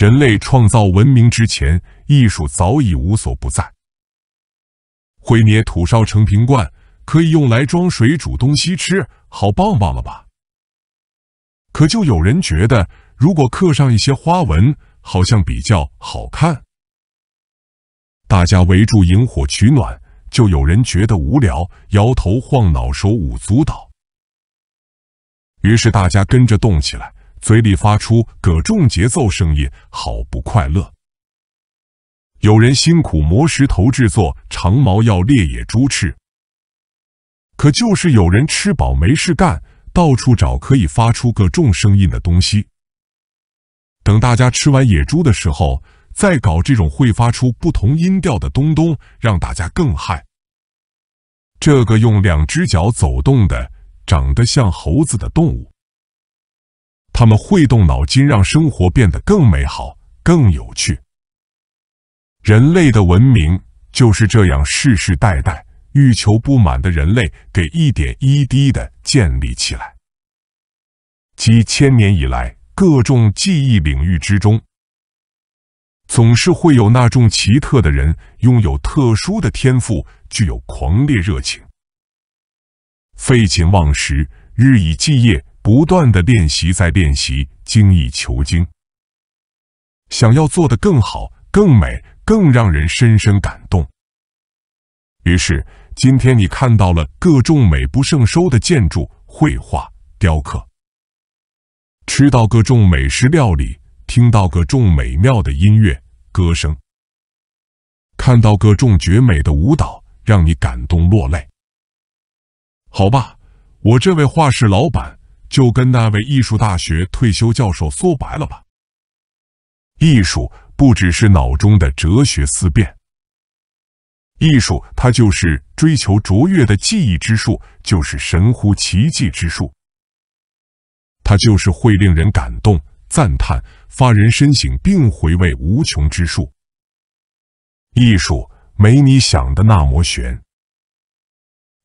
人类创造文明之前，艺术早已无所不在。会捏土烧成瓶罐，可以用来装水煮东西吃，好棒棒了吧？可就有人觉得，如果刻上一些花纹，好像比较好看。大家围住萤火取暖，就有人觉得无聊，摇头晃脑，手舞足蹈。于是大家跟着动起来。嘴里发出各种节奏声音，好不快乐。有人辛苦磨石头制作长矛，要猎野猪吃。可就是有人吃饱没事干，到处找可以发出各种声音的东西。等大家吃完野猪的时候，再搞这种会发出不同音调的东东，让大家更嗨。这个用两只脚走动的，长得像猴子的动物。他们会动脑筋，让生活变得更美好、更有趣。人类的文明就是这样，世世代代欲求不满的人类给一点一滴的建立起来。几千年以来，各种技艺领域之中，总是会有那种奇特的人，拥有特殊的天赋，具有狂烈热情，废寝忘食，日以继夜。不断的练习，在练习精益求精，想要做的更好、更美、更让人深深感动。于是，今天你看到了各种美不胜收的建筑、绘画、雕刻，吃到各种美食料理，听到各种美妙的音乐、歌声，看到各种绝美的舞蹈，让你感动落泪。好吧，我这位画室老板。就跟那位艺术大学退休教授说白了吧。艺术不只是脑中的哲学思辨，艺术它就是追求卓越的记忆之术，就是神乎奇迹之术，它就是会令人感动、赞叹、发人深省并回味无穷之术。艺术没你想的那么玄，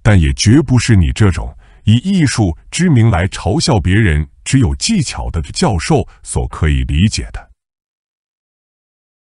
但也绝不是你这种。以艺术之名来嘲笑别人，只有技巧的教授所可以理解的。